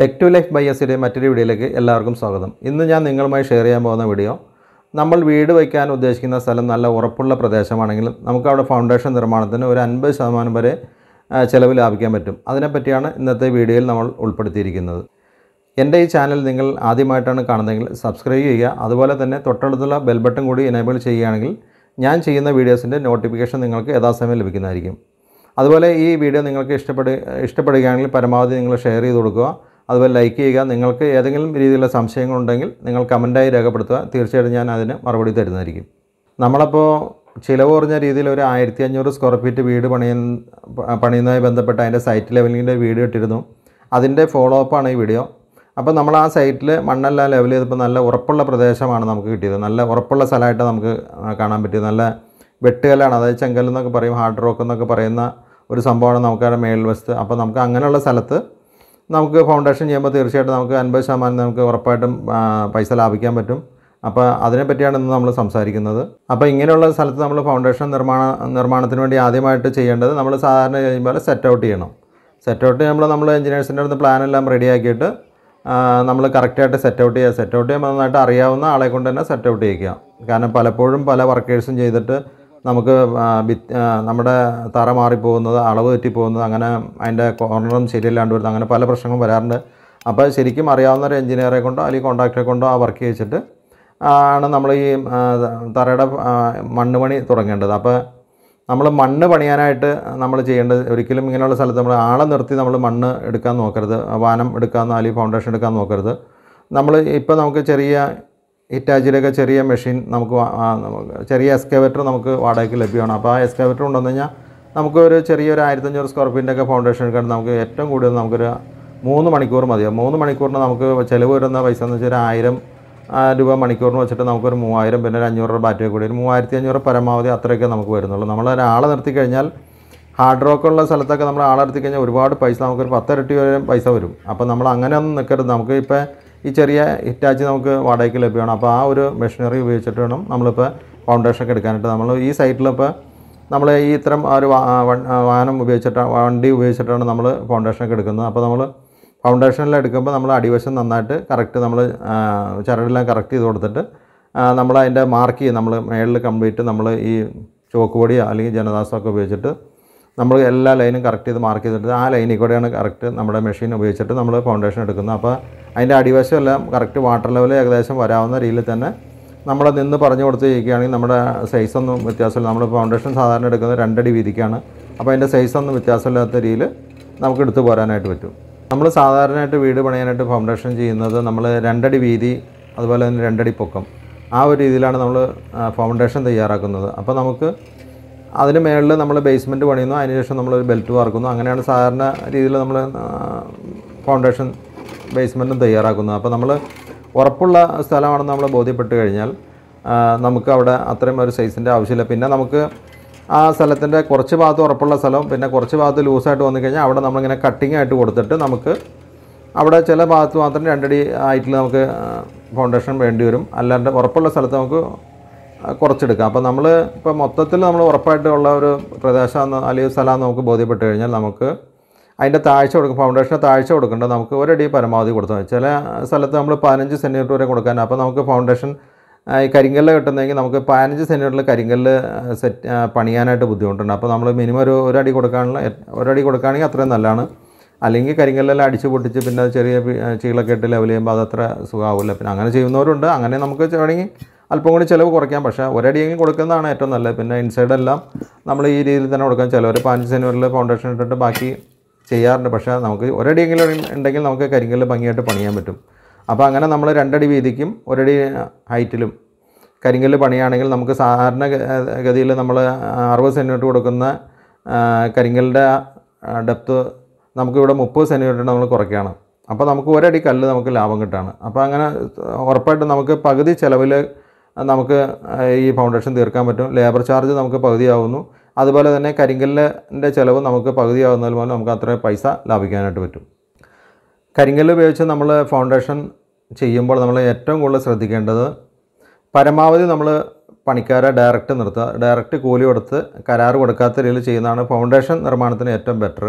tech to life ബൈയസിൻ്റെ മറ്റൊരു വീഡിയോയിലേക്ക് എല്ലാവർക്കും സ്വാഗതം ഇന്ന് ഞാൻ നിങ്ങളുമായി ഷെയർ ചെയ്യാൻ പോകുന്ന വീഡിയോ നമ്മൾ വീട് വയ്ക്കാൻ ഉദ്ദേശിക്കുന്ന സ്ഥലം നല്ല ഉറപ്പുള്ള പ്രദേശമാണെങ്കിലും നമുക്ക് അവിടെ ഫൗണ്ടേഷൻ നിർമ്മാണത്തിന് ഒരു അൻപത് ശതമാനം വരെ ചിലവ് ലാഭിക്കാൻ പറ്റും അതിനെപ്പറ്റിയാണ് ഇന്നത്തെ വീഡിയോയിൽ നമ്മൾ ഉൾപ്പെടുത്തിയിരിക്കുന്നത് എൻ്റെ ഈ ചാനൽ നിങ്ങൾ ആദ്യമായിട്ടാണ് കാണുന്നതെങ്കിൽ സബ്സ്ക്രൈബ് ചെയ്യുക അതുപോലെ തന്നെ തൊട്ടടുത്തുള്ള ബെൽ ബട്ടൺ കൂടി എനേബിൾ ചെയ്യുകയാണെങ്കിൽ ഞാൻ ചെയ്യുന്ന വീഡിയോസിൻ്റെ നോട്ടിഫിക്കേഷൻ നിങ്ങൾക്ക് യഥാസമയം ലഭിക്കുന്നതായിരിക്കും അതുപോലെ ഈ വീഡിയോ നിങ്ങൾക്ക് ഇഷ്ടപ്പെടുക ഇഷ്ടപ്പെടുകയാണെങ്കിൽ പരമാവധി നിങ്ങൾ ഷെയർ ചെയ്ത് കൊടുക്കുക അതുപോലെ ലൈക്ക് ചെയ്യുക നിങ്ങൾക്ക് ഏതെങ്കിലും രീതിയിലുള്ള സംശയങ്ങളുണ്ടെങ്കിൽ നിങ്ങൾ കമൻറ്റായി രേഖപ്പെടുത്തുക തീർച്ചയായിട്ടും ഞാൻ അതിന് മറുപടി തരുന്നതായിരിക്കും നമ്മളപ്പോൾ ചിലവ് കുറഞ്ഞ രീതിയിൽ ഒരു ആയിരത്തി അഞ്ഞൂറ് സ്ക്വയർ ഫീറ്റ് വീട് പണിയ പണിയുന്നതുമായി ബന്ധപ്പെട്ട് അതിൻ്റെ സൈറ്റ് ലെവലിൻ്റെ വീഡിയോ ഇട്ടിരുന്നു അതിൻ്റെ ഫോളോ അപ്പാണ് ഈ വീഡിയോ അപ്പോൾ നമ്മൾ ആ സൈറ്റിൽ മണ്ണെല്ലാം ലെവൽ ചെയ്തപ്പോൾ നല്ല ഉറപ്പുള്ള പ്രദേശമാണ് നമുക്ക് കിട്ടിയത് നല്ല ഉറപ്പുള്ള സ്ഥലമായിട്ട് നമുക്ക് കാണാൻ പറ്റിയത് നല്ല വെട്ടുകല്ലാണ് അതായത് ചെങ്കൽ പറയും ഹാർഡ് റോക്ക് എന്നൊക്കെ പറയുന്ന ഒരു സംഭവമാണ് നമുക്ക് അവിടെ മേൽവശത്ത് അപ്പോൾ നമുക്ക് അങ്ങനെയുള്ള സ്ഥലത്ത് നമുക്ക് ഫൗണ്ടേഷൻ ചെയ്യുമ്പോൾ തീർച്ചയായിട്ടും നമുക്ക് അൻപത് ശതമാനം നമുക്ക് ഉറപ്പായിട്ടും പൈസ ലാഭിക്കാൻ പറ്റും അപ്പോൾ അതിനെപ്പറ്റിയാണ് ഇന്ന് നമ്മൾ സംസാരിക്കുന്നത് അപ്പോൾ ഇങ്ങനെയുള്ള സ്ഥലത്ത് നമ്മൾ ഫൗണ്ടേഷൻ നിർമ്മാണ നിർമ്മാണത്തിന് വേണ്ടി ആദ്യമായിട്ട് ചെയ്യേണ്ടത് നമ്മൾ സാധാരണ ചെയ്യുമ്പോൾ സെറ്റ് ഔട്ട് ചെയ്യണം സെറ്റ് ഔട്ട് നമ്മൾ നമ്മൾ എഞ്ചിനീയേഴ്സിൻ്റെ അടുത്ത് പ്ലാനെല്ലാം റെഡിയാക്കിയിട്ട് നമ്മൾ കറക്റ്റായിട്ട് സെറ്റ് ഔട്ട് ചെയ്യുക സെറ്റ് ഔട്ട് ചെയ്യുമ്പോൾ നന്നായിട്ട് അറിയാവുന്ന ആളെ കൊണ്ട് തന്നെ സെറ്റ് ഔട്ട് ചെയ്യിക്കുക കാരണം പലപ്പോഴും പല വർക്കേഴ്സും ചെയ്തിട്ട് നമുക്ക് നമ്മുടെ തറ മാറിപ്പോകുന്നത് അളവ് തെറ്റിപ്പോകുന്നത് അങ്ങനെ അതിൻ്റെ കോർണറും ശരിയല്ലാണ്ട് വരുന്നത് അങ്ങനെ പല പ്രശ്നങ്ങളും വരാറുണ്ട് അപ്പോൾ ശരിക്കും അറിയാവുന്ന ഒരു എഞ്ചിനീയറെ കൊണ്ടോ അല്ലെങ്കിൽ കോൺട്രാക്ടറെ കൊണ്ടോ ആ വർക്ക് ചെയ്യിച്ചിട്ട് ആണ് നമ്മൾ ഈ തറയുടെ മണ്ണ് പണി തുടങ്ങേണ്ടത് അപ്പോൾ നമ്മൾ മണ്ണ് പണിയാനായിട്ട് നമ്മൾ ചെയ്യേണ്ടത് ഒരിക്കലും ഇങ്ങനെയുള്ള സ്ഥലത്ത് നമ്മൾ ആളെ നിർത്തി നമ്മൾ മണ്ണ് എടുക്കാൻ നോക്കരുത് വാനം എടുക്കാമെന്നോ അല്ലെങ്കിൽ ഫൗണ്ടേഷൻ എടുക്കാൻ നോക്കരുത് നമ്മൾ ഇപ്പോൾ നമുക്ക് ചെറിയ ഹിറ്റാച്ചിലൊക്കെ ചെറിയ മെഷീൻ നമുക്ക് ചെറിയ എക്സ്കവേറ്റർ നമുക്ക് വാടകയ്ക്ക് ലഭ്യമാണ് അപ്പോൾ ആ എക്സ്കവേറ്റർ ഉണ്ടെന്ന് കഴിഞ്ഞാൽ നമുക്കൊരു ചെറിയൊരു ആയിരത്തഞ്ഞൂറ് സ്ക്വയർ ഫീറ്റിൻ്റെയൊക്കെ ഫൗണ്ടേഷൻ എടുക്കാൻ നമുക്ക് ഏറ്റവും കൂടുതൽ നമുക്കൊരു മൂന്ന് മണിക്കൂർ മതിയാവും മൂന്ന് മണിക്കൂറിന് നമുക്ക് ചിലവ് വരുന്ന പൈസ എന്ന് വെച്ചാൽ ആയിരം രൂപ മണിക്കൂറിന് വെച്ചിട്ട് നമുക്കൊരു മൂവായിരം പിന്നെ ഒരു അഞ്ഞൂറ് രൂപ ബാറ്ററി കൂടി ഒരു മൂവായിരത്തി അഞ്ഞൂറ് പരമാവധി അത്രയൊക്കെ നമുക്ക് വരുന്നുള്ളൂ നമ്മൾ ഒരാളെ നിർത്തി കഴിഞ്ഞാൽ ഹാർഡ് റോക്ക് ഉള്ള സ്ഥലത്തൊക്കെ നമ്മൾ ആളെ നിർത്തി കഴിഞ്ഞാൽ ഒരുപാട് പൈസ നമുക്കൊരു പത്തരട്ടി വരെ പൈസ വരും അപ്പോൾ നമ്മൾ അങ്ങനെ ഒന്നും നിൽക്കരുത് നമുക്ക് ഇപ്പോൾ ഈ ചെറിയ ഹിറ്റാച്ച് നമുക്ക് വാടകയ്ക്ക് ലഭ്യമാണ് അപ്പോൾ ആ ഒരു മെഷീനറി ഉപയോഗിച്ചിട്ട് വേണം നമ്മളിപ്പോൾ ഫൗണ്ടേഷനൊക്കെ എടുക്കാനായിട്ട് നമ്മൾ ഈ സൈറ്റിലിപ്പോൾ നമ്മൾ ഈ ഇത്തരം ഒരു വാഹനം ഉപയോഗിച്ചിട്ട് വണ്ടി ഉപയോഗിച്ചിട്ടാണ് നമ്മൾ ഫൗണ്ടേഷനൊക്കെ എടുക്കുന്നത് അപ്പോൾ നമ്മൾ ഫൗണ്ടേഷനിൽ എടുക്കുമ്പോൾ നമ്മൾ അടിവശം നന്നായിട്ട് കറക്റ്റ് നമ്മൾ ചരടെല്ലാം കറക്റ്റ് ചെയ്ത് കൊടുത്തിട്ട് നമ്മൾ അതിൻ്റെ മാർക്ക് ചെയ്യുക നമ്മൾ മേളിൽ കംപ്ലീറ്റ് നമ്മൾ ഈ ചോക്ക് പൊടിയോ അല്ലെങ്കിൽ ജനദാസമൊക്കെ ഉപയോഗിച്ചിട്ട് നമ്മൾ എല്ലാ ലൈനും കറക്റ്റ് ചെയ്ത് മാർക്ക് ചെയ്തിട്ട് ആ ലൈനിൽ കൂടെയാണ് കറക്റ്റ് നമ്മുടെ മെഷീൻ ഉപയോഗിച്ചിട്ട് നമ്മൾ ഫൗണ്ടേഷൻ എടുക്കുന്നത് അപ്പോൾ അതിൻ്റെ അടിവശം എല്ലാം കറക്റ്റ് വാട്ടർ ലെവൽ ഏകദേശം വരാവുന്ന രീതിയിൽ തന്നെ നമ്മൾ നിന്ന് പറഞ്ഞു കൊടുത്ത് ചെയ്യുകയാണെങ്കിൽ നമ്മുടെ സൈസൊന്നും വ്യത്യാസമില്ല നമ്മൾ ഫൗണ്ടേഷൻ സാധാരണ എടുക്കുന്നത് രണ്ടടി വീതിക്കാണ് അപ്പോൾ അതിൻ്റെ സൈസൊന്നും വ്യത്യാസമില്ലാത്ത രീതിയിൽ നമുക്ക് എടുത്തു പോരാനായിട്ട് പറ്റും നമ്മൾ സാധാരണയായിട്ട് വീട് പണിയാനായിട്ട് ഫൗണ്ടേഷൻ ചെയ്യുന്നത് നമ്മൾ രണ്ടടി വീതി അതുപോലെ തന്നെ രണ്ടടി പൊക്കം ആ ഒരു രീതിയിലാണ് നമ്മൾ ഫൗണ്ടേഷൻ തയ്യാറാക്കുന്നത് അപ്പോൾ നമുക്ക് അതിന് മേളിൽ നമ്മൾ ബേസ്മെൻറ്റ് പണിയുന്നു അതിനുശേഷം നമ്മൾ ബെൽറ്റ് വാർക്കുന്നു അങ്ങനെയാണ് സാധാരണ രീതിയിൽ നമ്മൾ ഫൗണ്ടേഷൻ ബേസ്മെൻറ്റും തയ്യാറാക്കുന്നത് അപ്പോൾ നമ്മൾ ഉറപ്പുള്ള സ്ഥലമാണെന്ന് നമ്മൾ ബോധ്യപ്പെട്ട് കഴിഞ്ഞാൽ നമുക്ക് അവിടെ അത്രയും ഒരു സൈസിൻ്റെ ആവശ്യമില്ല പിന്നെ നമുക്ക് ആ സ്ഥലത്തിൻ്റെ കുറച്ച് ഭാഗത്ത് ഉറപ്പുള്ള സ്ഥലം പിന്നെ കുറച്ച് ഭാഗത്ത് ലൂസായിട്ട് വന്നു കഴിഞ്ഞാൽ അവിടെ നമ്മളിങ്ങനെ കട്ടിങ് ആയിട്ട് കൊടുത്തിട്ട് നമുക്ക് അവിടെ ചില ഭാഗത്ത് മാത്രം രണ്ടടി ആയിട്ട് നമുക്ക് ഫൗണ്ടേഷൻ വേണ്ടി വരും അല്ലാണ്ട് ഉറപ്പുള്ള സ്ഥലത്ത് നമുക്ക് കുറച്ചെടുക്കാം അപ്പോൾ നമ്മൾ ഇപ്പോൾ മൊത്തത്തിൽ നമ്മൾ ഉറപ്പായിട്ടുള്ള ഒരു പ്രദേശം അല്ലെങ്കിൽ സ്ഥലം നമുക്ക് ബോധ്യപ്പെട്ട് കഴിഞ്ഞാൽ നമുക്ക് അതിൻ്റെ താഴ്ച കൊടുക്കും ഫൗണ്ടേഷൻ്റെ താഴ്ച കൊടുക്കേണ്ടത് നമുക്ക് ഒരടി പരമാവധി കൊടുത്താൽ ചില സ്ഥലത്ത് നമ്മൾ പതിനഞ്ച് സെൻറ്റിമീറ്റർ വരെ കൊടുക്കാൻ അപ്പോൾ നമുക്ക് ഫൗണ്ടേഷൻ ഈ കരിങ്കല്ല് കിട്ടുന്നതെങ്കിൽ നമുക്ക് പതിനഞ്ച് സെൻറ്റിമീറ്ററിൽ കരിങ്കല്ല് സെറ്റ് പണിയാനായിട്ട് ബുദ്ധിമുട്ടുണ്ട് അപ്പോൾ നമ്മൾ മിനിമം ഒരു ഒരടി കൊടുക്കാനുള്ള ഒരടി കൊടുക്കുകയാണെങ്കിൽ അത്രയും നല്ലതാണ് അല്ലെങ്കിൽ കരിങ്കല്ലെല്ലാം അടിച്ച് പൊട്ടിച്ച് പിന്നെ ചെറിയ ചീളൊക്കെ ഇട്ട് ലെവൽ ചെയ്യുമ്പോൾ അതത്ര സുഖമാവില്ല പിന്നെ അങ്ങനെ ചെയ്യുന്നവരുണ്ട് അങ്ങനെ നമുക്ക് വേണമെങ്കിൽ അല്പം കൂടി ചിലവ് കുറയ്ക്കാം പക്ഷേ ഒരടിയെങ്കിൽ കൊടുക്കുന്നതാണ് ഏറ്റവും നല്ലത് പിന്നെ ഇൻസൈഡെല്ലാം നമ്മൾ ഈ രീതിയിൽ തന്നെ കൊടുക്കാം ചിലവർ പതിനഞ്ച് സെൻറ്റിമീറ്ററിൽ ഫൗണ്ടേഷൻ ഇട്ടിട്ട് ബാക്കി ചെയ്യാറുണ്ട് പക്ഷേ നമുക്ക് ഒരടിയെങ്കിലും ഉണ്ടെങ്കിൽ നമുക്ക് കരിങ്കല്ല് ഭംഗിയായിട്ട് പണിയാൻ പറ്റും അപ്പോൾ അങ്ങനെ നമ്മൾ രണ്ടടി വീതിക്കും ഒരടി ഹൈറ്റിലും കരിങ്കല്ല് പണിയാണെങ്കിൽ നമുക്ക് സാധാരണ ഗതിയിൽ നമ്മൾ അറുപത് സെൻറ്റിമീറ്റർ കൊടുക്കുന്ന കരിങ്കലിൻ്റെ ഡെപ്ത്ത് നമുക്കിവിടെ മുപ്പത് സെൻറ്റിമീറ്റർ നമ്മൾ കുറയ്ക്കുകയാണ് അപ്പോൾ നമുക്ക് ഒരടി കല്ല് നമുക്ക് ലാഭം കിട്ടാണ് അപ്പോൾ അങ്ങനെ ഉറപ്പായിട്ടും നമുക്ക് പകുതി ചിലവിൽ നമുക്ക് ഈ ഫൗണ്ടേഷൻ തീർക്കാൻ പറ്റും ലേബർ ചാർജ് നമുക്ക് പകുതിയാവുന്നു അതുപോലെ തന്നെ കരിങ്കല്ലിൻ്റെ ചിലവ് നമുക്ക് പകുതിയാവുന്നതിൽ മൂലം നമുക്ക് അത്ര പൈസ ലാഭിക്കാനായിട്ട് പറ്റും കരിങ്കല്ല് ഉപയോഗിച്ച് നമ്മൾ ഫൗണ്ടേഷൻ ചെയ്യുമ്പോൾ നമ്മൾ ഏറ്റവും കൂടുതൽ ശ്രദ്ധിക്കേണ്ടത് പരമാവധി നമ്മൾ പണിക്കാരെ ഡയറക്റ്റ് നിർത്തുക ഡയറക്റ്റ് കൂലി കൊടുത്ത് കരാർ കൊടുക്കാത്ത രീതിയിൽ ചെയ്യുന്നതാണ് ഫൗണ്ടേഷൻ നിർമ്മാണത്തിന് ഏറ്റവും ബെറ്റർ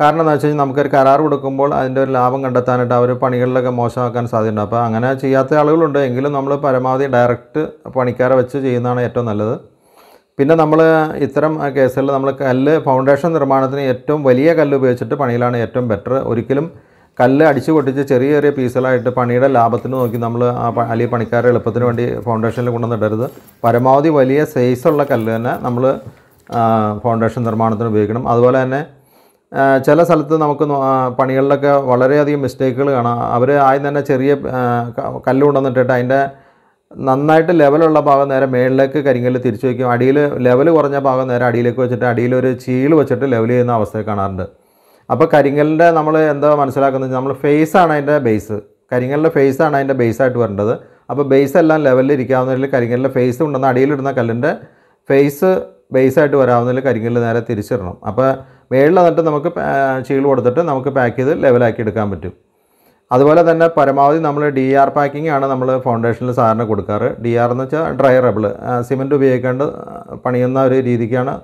കാരണം എന്താ വെച്ച് കഴിഞ്ഞാൽ നമുക്കൊരു കരാർ കൊടുക്കുമ്പോൾ അതിൻ്റെ ഒരു ലാഭം കണ്ടെത്താനായിട്ട് അവർ പണികളിലൊക്കെ മോശമാക്കാൻ സാധ്യതയുണ്ട് അപ്പോൾ അങ്ങനെ ചെയ്യാത്ത ആളുകളുണ്ട് എങ്കിലും നമ്മൾ പരമാവധി ഡയറക്റ്റ് പണിക്കാരെ വെച്ച് ചെയ്യുന്നതാണ് ഏറ്റവും നല്ലത് പിന്നെ നമ്മൾ ഇത്തരം കേസുകളിൽ നമ്മൾ കല്ല് ഫൗണ്ടേഷൻ നിർമ്മാണത്തിന് ഏറ്റവും വലിയ കല്ല് ഉപയോഗിച്ചിട്ട് പണിയിലാണ് ഏറ്റവും ബെറ്റർ ഒരിക്കലും കല്ല് അടിച്ചു പൊട്ടിച്ച് ചെറിയ ചെറിയ പീസുകളായിട്ട് പണിയുടെ ലാഭത്തിന് നോക്കി നമ്മൾ ആ അല്ലെങ്കിൽ പണിക്കാരെ എളുപ്പത്തിന് വേണ്ടി ഫൗണ്ടേഷനിൽ കൊണ്ടുവന്നിടരുത് പരമാവധി വലിയ സൈസുള്ള കല്ല് തന്നെ നമ്മൾ ഫൗണ്ടേഷൻ നിർമ്മാണത്തിന് ഉപയോഗിക്കണം അതുപോലെ തന്നെ ചില സ്ഥലത്ത് നമുക്ക് പണികളിലൊക്കെ വളരെയധികം മിസ്റ്റേക്കുകൾ കാണാം അവർ ആദ്യം തന്നെ ചെറിയ കല്ല് കൊണ്ടുവന്നിട്ടിട്ട് അതിൻ്റെ നന്നായിട്ട് ലെവലുള്ള ഭാഗം നേരെ മേളിലേക്ക് കരിങ്കല്ല് തിരിച്ചു വയ്ക്കും അടിയിൽ ലെവൽ കുറഞ്ഞ ഭാഗം നേരെ അടിയിലേക്ക് വെച്ചിട്ട് അടിയിൽ ഒരു ചീൾ വെച്ചിട്ട് ലെവൽ ചെയ്യുന്ന അവസ്ഥ കാണാറുണ്ട് അപ്പോൾ കരിങ്കല്ലിൻ്റെ നമ്മൾ എന്താ മനസ്സിലാക്കുന്നത് നമ്മൾ ഫേസ് ആണ് അതിൻ്റെ ബേസ് കരിങ്ങലിൻ്റെ ഫേസ് ആണ് അതിൻ്റെ ബേസ് ആയിട്ട് വരേണ്ടത് അപ്പോൾ ബേസ് എല്ലാം ലെവലിൽ ഇരിക്കാവുന്നതിൽ കരിങ്കല്ലിൻ്റെ ഫേസ് ഉണ്ടെന്ന് അടിയിലിടുന്ന കല്ലിൻ്റെ ഫേസ് ബേസായിട്ട് വരാവുന്നതിൽ കരിങ്കല്ല് നേരെ തിരിച്ചിടണം അപ്പോൾ മേളിൽ നിന്നിട്ട് നമുക്ക് ചീൾ കൊടുത്തിട്ട് നമുക്ക് പാക്ക് ചെയ്ത് ലെവലാക്കി എടുക്കാൻ പറ്റും അതുപോലെ തന്നെ പരമാവധി നമ്മൾ ഡി ആർ പാക്കിംഗ് ആണ് നമ്മൾ ഫൗണ്ടേഷനിൽ സാധാരണ കൊടുക്കാറ് ഡി ആർ എന്ന് വെച്ചാൽ ഡ്രൈ റബിൾ സിമെൻറ്റ് ഉപയോഗിക്കേണ്ട പണിയുന്ന ഒരു രീതിക്കാണ്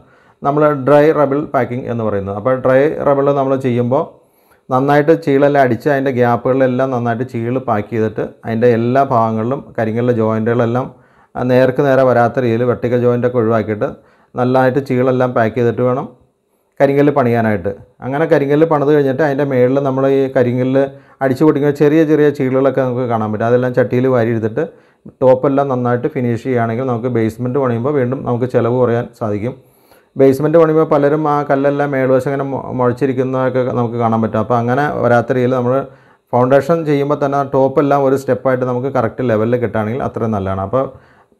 നമ്മൾ ഡ്രൈ റബിൾ പാക്കിംഗ് എന്ന് പറയുന്നത് അപ്പോൾ ഡ്രൈ റബിൾ നമ്മൾ ചെയ്യുമ്പോൾ നന്നായിട്ട് ചീളെല്ലാം അടിച്ച് അതിൻ്റെ ഗ്യാപ്പുകളിലെല്ലാം നന്നായിട്ട് ചീള് പാക്ക് ചെയ്തിട്ട് അതിൻ്റെ എല്ലാ ഭാഗങ്ങളിലും കരിങ്കലിലെ ജോയിൻറ്റുകളെല്ലാം നേർക്ക് നേരെ വരാത്ത രീതിയിൽ വെട്ടിക്കൽ ജോയിൻ്റൊക്കെ ഒഴിവാക്കിയിട്ട് നല്ലതായിട്ട് ചീളെല്ലാം പാക്ക് ചെയ്തിട്ട് വേണം കരിങ്കല്ല് പണിയാനായിട്ട് അങ്ങനെ കരിങ്കല്ല് പണിത് കഴിഞ്ഞിട്ട് അതിൻ്റെ മേളിൽ നമ്മൾ ഈ കരിങ്കല്ല് അടിച്ചു പൊടിക്കുന്ന ചെറിയ ചെറിയ ചീളുകളൊക്കെ നമുക്ക് കാണാൻ പറ്റും അതെല്ലാം ചട്ടിയിൽ വാരി എടുത്തിട്ട് ടോപ്പെല്ലാം നന്നായിട്ട് ഫിനിഷ് ചെയ്യുകയാണെങ്കിൽ നമുക്ക് ബേസ്മെൻറ്റ് പണിയുമ്പോൾ വീണ്ടും നമുക്ക് ചിലവ് കുറയാൻ സാധിക്കും ബേസ്മെൻറ്റ് പണിയുമ്പോൾ പലരും ആ കല്ലെല്ലാം മേൾവശം ഇങ്ങനെ മുഴച്ചിരിക്കുന്നതൊക്കെ നമുക്ക് കാണാൻ പറ്റും അപ്പോൾ അങ്ങനെ വരാത്ത രീതിയിൽ നമ്മൾ ഫൗണ്ടേഷൻ ചെയ്യുമ്പോൾ തന്നെ ടോപ്പെല്ലാം ഒരു സ്റ്റെപ്പായിട്ട് നമുക്ക് കറക്റ്റ് ലെവലിൽ കിട്ടുകയാണെങ്കിൽ അത്രയും നല്ലതാണ് അപ്പോൾ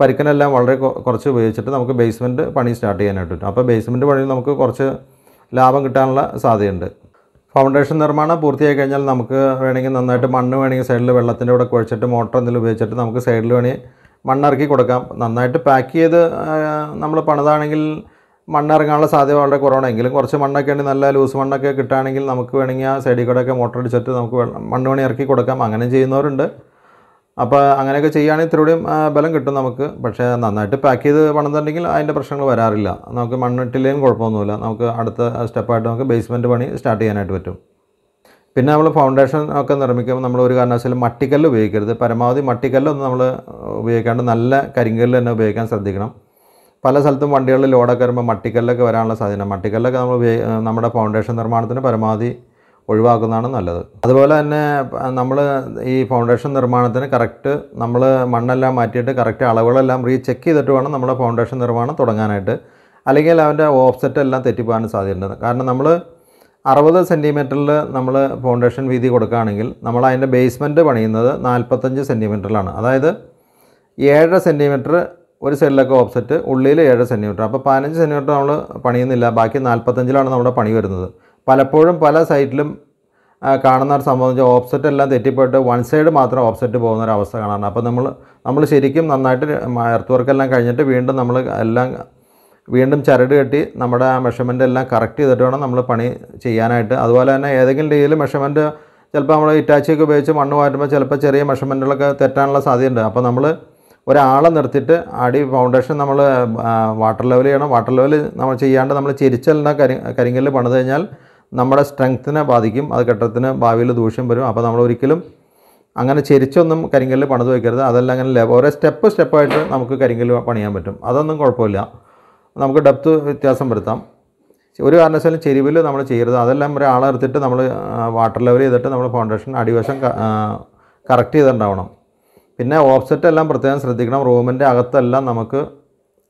പരിക്കനെല്ലാം വളരെ കുറച്ച് ഉപയോഗിച്ചിട്ട് നമുക്ക് ബേസ്മെൻറ്റ് പണി സ്റ്റാർട്ട് ചെയ്യാനായിട്ട് പറ്റും അപ്പോൾ ബേസ്മെൻറ്റ് പണി നമുക്ക് കുറച്ച് ലാഭം കിട്ടാനുള്ള സാധ്യതയുണ്ട് ഫൗണ്ടേഷൻ നിർമ്മാണം പൂർത്തിയായി കഴിഞ്ഞാൽ നമുക്ക് വേണമെങ്കിൽ നന്നായിട്ട് മണ്ണ് വേണമെങ്കിൽ സൈഡിൽ വെള്ളത്തിൻ്റെ കൂടെ കുഴച്ചിട്ട് മോട്ടർ എന്തെങ്കിലും ഉപയോഗിച്ചിട്ട് നമുക്ക് സൈഡിൽ വേണമെങ്കിൽ മണ്ണിറക്കി കൊടുക്കാം നന്നായിട്ട് പാക്ക് ചെയ്ത് നമ്മൾ പണിതാണെങ്കിൽ മണ്ണിറങ്ങാനുള്ള സാധ്യത വളരെ കുറവാണെങ്കിലും കുറച്ച് മണ്ണൊക്കെ ഉണ്ട് നല്ല ലൂസ് മണ്ണൊക്കെ കിട്ടുകയാണെങ്കിൽ നമുക്ക് വേണമെങ്കിൽ ആ സൈഡിൽ കൂടെയൊക്കെ മോട്ടർ അടിച്ചിട്ട് നമുക്ക് മണ്ണ് പണി ഇറക്കി കൊടുക്കാം അങ്ങനെ ചെയ്യുന്നവരുണ്ട് അപ്പോൾ അങ്ങനെയൊക്കെ ചെയ്യുകയാണെങ്കിൽ ഇത്രയും ബലം കിട്ടും നമുക്ക് പക്ഷേ നന്നായിട്ട് പാക്ക് ചെയ്ത് പണിതുണ്ടെങ്കിൽ അതിൻ്റെ പ്രശ്നങ്ങൾ വരാറില്ല നമുക്ക് മണ്ണിട്ടില്ലെങ്കിലും കുഴപ്പമൊന്നുമില്ല നമുക്ക് അടുത്ത സ്റ്റെപ്പായിട്ട് നമുക്ക് ബേസ്മെൻറ്റ് പണി സ്റ്റാർട്ട് ചെയ്യാനായിട്ട് പറ്റും പിന്നെ നമ്മൾ ഫൗണ്ടേഷൻ ഒക്കെ നിർമ്മിക്കുമ്പോൾ നമ്മൾ ഒരു കാരണവശാലും മട്ടിക്കല്ല് ഉപയോഗിക്കരുത് പരമാവധി മട്ടിക്കല്ലൊന്നും നമ്മൾ ഉപയോഗിക്കാണ്ട് നല്ല കരിങ്കല്ല് തന്നെ ഉപയോഗിക്കാൻ ശ്രദ്ധിക്കണം പല സ്ഥലത്തും വണ്ടികളിൽ ലോഡൊക്കെ വരുമ്പോൾ മട്ടിക്കല്ലൊക്കെ വരാനുള്ള സാധ്യത മട്ടിക്കല്ലൊക്കെ നമ്മൾ നമ്മുടെ ഫൗണ്ടേഷൻ നിർമ്മാണത്തിന് പരമാവധി ഒഴിവാക്കുന്നതാണ് നല്ലത് അതുപോലെ തന്നെ നമ്മൾ ഈ ഫൗണ്ടേഷൻ നിർമ്മാണത്തിന് കറക്റ്റ് നമ്മൾ മണ്ണെല്ലാം മാറ്റിയിട്ട് കറക്റ്റ് അളവുകളെല്ലാം റീ ചെക്ക് ചെയ്തിട്ട് വേണം നമ്മുടെ ഫൗണ്ടേഷൻ നിർമ്മാണം തുടങ്ങാനായിട്ട് അല്ലെങ്കിൽ അവൻ്റെ ഓഫ്സെറ്റ് എല്ലാം തെറ്റിപ്പോകാൻ സാധ്യതയുണ്ട് കാരണം നമ്മൾ അറുപത് സെൻറ്റിമീറ്ററിൽ നമ്മൾ ഫൗണ്ടേഷൻ വീതി കൊടുക്കുകയാണെങ്കിൽ നമ്മൾ അതിൻ്റെ ബേസ്മെൻറ്റ് പണിയുന്നത് നാൽപ്പത്തഞ്ച് സെൻറ്റിമീറ്ററിലാണ് അതായത് ഏഴ് സെൻറ്റിമീറ്റർ ഒരു സൈഡിലൊക്കെ ഓഫ്സെറ്റ് ഉള്ളിൽ ഏഴ് സെൻറ്റിമീറ്റർ അപ്പോൾ പതിനഞ്ച് സെൻറ്റിമീറ്റർ നമ്മൾ പണിയുന്നില്ല ബാക്കി നാൽപ്പത്തഞ്ചിലാണ് നമ്മുടെ പണി വരുന്നത് പലപ്പോഴും പല സൈറ്റിലും കാണുന്ന ഒരു സംഭവം വെച്ചാൽ ഓപ്സെറ്റ് എല്ലാം തെറ്റിപ്പോയിട്ട് വൺ സൈഡ് മാത്രം ഓപ്സെറ്റ് പോകുന്ന ഒരു അവസ്ഥ കാണാറുണ്ട് അപ്പോൾ നമ്മൾ നമ്മൾ ശരിക്കും നന്നായിട്ട് എർത്ത് വർക്ക് എല്ലാം കഴിഞ്ഞിട്ട് വീണ്ടും നമ്മൾ എല്ലാം വീണ്ടും ചരട് കെട്ടി നമ്മുടെ ആ മെഷർമെൻ്റ് എല്ലാം കറക്റ്റ് ചെയ്തിട്ട് വേണം നമ്മൾ പണി ചെയ്യാനായിട്ട് അതുപോലെ തന്നെ ഏതെങ്കിലും രീതിയിൽ മെഷർമെൻറ്റ് ചിലപ്പോൾ നമ്മൾ ഇറ്റാച്ചിയൊക്കെ ഉപയോഗിച്ച് മണ്ണ് മാറ്റുമ്പോൾ ചിലപ്പോൾ ചെറിയ മെഷർമെൻറ്റുകളൊക്കെ തെറ്റാനുള്ള സാധ്യതയുണ്ട് അപ്പോൾ നമ്മൾ ഒരാളെ നിർത്തിയിട്ട് അടി ഫൗണ്ടേഷൻ നമ്മൾ വാട്ടർ ലെവൽ ചെയ്യണം വാട്ടർ ലെവൽ നമ്മൾ ചെയ്യാണ്ട് നമ്മൾ ചിരിച്ചെല്ലാം കരി കരിങ്കല്ല് പണിത് കഴിഞ്ഞാൽ നമ്മുടെ സ്ട്രെങ്ത്തിനെ ബാധിക്കും അത് കെട്ടത്തിന് ഭാവിയിൽ ദൂഷ്യം വരും അപ്പോൾ നമ്മൾ ഒരിക്കലും അങ്ങനെ ചെരിച്ചൊന്നും കരിങ്കല്ല് പണിത് വയ്ക്കരുത് അതെല്ലാം അങ്ങനെ ലെവൽ ഓരോ സ്റ്റെപ്പ് സ്റ്റെപ്പായിട്ട് നമുക്ക് കരിങ്കല്ല് പണിയാൻ പറ്റും അതൊന്നും കുഴപ്പമില്ല നമുക്ക് ഡെപ്ത് വ്യത്യാസം വരുത്താം ഒരു കാരണവശാലും ചെരിവിൽ നമ്മൾ ചെയ്യരുത് അതെല്ലാം ഒരാളെ എടുത്തിട്ട് നമ്മൾ വാട്ടർ ലെവൽ ചെയ്തിട്ട് നമ്മൾ ഫൗണ്ടേഷൻ അടിവശം കറക്റ്റ് ചെയ്തിട്ടുണ്ടാവണം പിന്നെ ഓഫ്സെറ്റ് എല്ലാം പ്രത്യേകം ശ്രദ്ധിക്കണം റൂമിൻ്റെ അകത്തെല്ലാം നമുക്ക്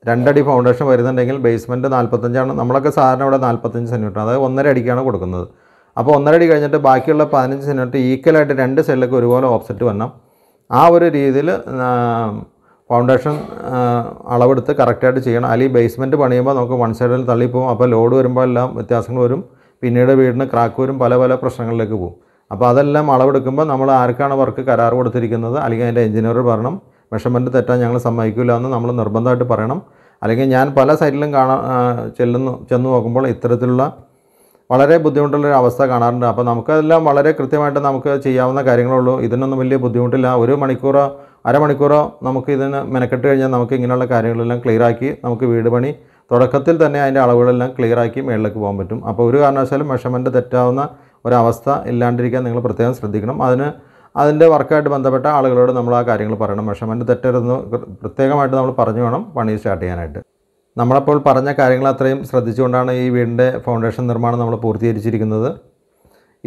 രണ്ടടി ഫൗണ്ടേഷൻ വരുന്നുണ്ടെങ്കിൽ ബേസ്മെൻറ്റ് നാൽപ്പത്തഞ്ചാണ് നമ്മളൊക്കെ സാധാരണ ഇവിടെ നാൽപ്പത്തഞ്ച് സെൻറ്റിമീറ്റർ അതായത് ഒന്നര അടിക്കാണ് കൊടുക്കുന്നത് അപ്പോൾ ഒന്നര അടി കഴിഞ്ഞിട്ട് ബാക്കിയുള്ള പതിനഞ്ച് സെൻറ്റിമീറ്റർ ഈക്വലായിട്ട് രണ്ട് സൈഡിലേക്ക് ഒരുപോലെ ഓപ്സെറ്റ് വരണം ആ ഒരു രീതിയിൽ ഫൗണ്ടേഷൻ അളവെടുത്ത് കറക്റ്റായിട്ട് ചെയ്യണം അല്ലെങ്കിൽ ബേസ്മെൻറ്റ് പണിയുമ്പോൾ നമുക്ക് വൺ സൈഡിൽ തള്ളിപ്പോവും അപ്പോൾ ലോഡ് വരുമ്പോൾ എല്ലാം വ്യത്യാസങ്ങൾ വരും പിന്നീട് വീടിന് ക്രാക്ക് വരും പല പല പ്രശ്നങ്ങളിലേക്ക് പോകും അപ്പോൾ അതെല്ലാം അളവെടുക്കുമ്പോൾ നമ്മൾ ആർക്കാണ് വർക്ക് കരാർ കൊടുത്തിരിക്കുന്നത് അല്ലെങ്കിൽ അതിൻ്റെ എഞ്ചിനീയർ പറയണം മെഷർമെൻറ്റ് തെറ്റാൻ ഞങ്ങൾ സമ്മതിക്കില്ല എന്ന് നമ്മൾ നിർബന്ധമായിട്ട് പറയണം അല്ലെങ്കിൽ ഞാൻ പല സൈറ്റിലും കാണാൻ ചെല്ലുന്നു ചെന്ന് നോക്കുമ്പോൾ ഇത്തരത്തിലുള്ള വളരെ ബുദ്ധിമുട്ടുള്ള ഒരു അവസ്ഥ കാണാറുണ്ട് അപ്പോൾ നമുക്കെല്ലാം വളരെ കൃത്യമായിട്ട് നമുക്ക് ചെയ്യാവുന്ന കാര്യങ്ങളുള്ളൂ ഇതിനൊന്നും വലിയ ബുദ്ധിമുട്ടില്ല ഒരു മണിക്കൂറോ അരമണിക്കൂറോ നമുക്ക് ഇതിന് മെനക്കെട്ട് കഴിഞ്ഞാൽ നമുക്ക് ഇങ്ങനെയുള്ള കാര്യങ്ങളെല്ലാം ക്ലിയറാക്കി നമുക്ക് വീട് പണി തുടക്കത്തിൽ തന്നെ അതിൻ്റെ അളവുകളെല്ലാം ക്ലിയറാക്കി മേളിലേക്ക് പോകാൻ പറ്റും അപ്പോൾ ഒരു കാരണവശാലും മെഷർമെൻറ്റ് തെറ്റാവുന്ന ഒരവസ്ഥ ഇല്ലാണ്ടിരിക്കാൻ നിങ്ങൾ പ്രത്യേകം ശ്രദ്ധിക്കണം അതിന് അതിൻ്റെ വർക്കായിട്ട് ബന്ധപ്പെട്ട ആളുകളോട് നമ്മൾ ആ കാര്യങ്ങൾ പറയണം മെഷർമെൻറ്റ് തെറ്റരുതെന്ന് പ്രത്യേകമായിട്ട് നമ്മൾ പറഞ്ഞു വേണം പണി സ്റ്റാർട്ട് ചെയ്യാനായിട്ട് നമ്മളപ്പോൾ പറഞ്ഞ കാര്യങ്ങൾ അത്രയും ശ്രദ്ധിച്ചുകൊണ്ടാണ് ഈ വീടിൻ്റെ ഫൗണ്ടേഷൻ നിർമ്മാണം നമ്മൾ പൂർത്തീകരിച്ചിരിക്കുന്നത്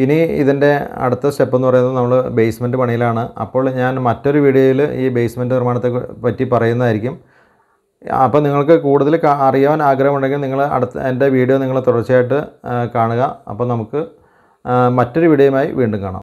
ഇനി ഇതിൻ്റെ അടുത്ത സ്റ്റെപ്പ് എന്ന് പറയുന്നത് നമ്മൾ ബേസ്മെൻറ്റ് പണിയിലാണ് അപ്പോൾ ഞാൻ മറ്റൊരു വീഡിയോയിൽ ഈ ബേസ്മെൻറ്റ് നിർമ്മാണത്തെ പറ്റി പറയുന്നതായിരിക്കും അപ്പോൾ നിങ്ങൾക്ക് കൂടുതൽ അറിയാൻ ആഗ്രഹമുണ്ടെങ്കിൽ നിങ്ങൾ അടുത്ത എൻ്റെ വീഡിയോ നിങ്ങൾ തുടർച്ചയായിട്ട് കാണുക അപ്പോൾ നമുക്ക് മറ്റൊരു വീഡിയോയുമായി വീണ്ടും കാണാം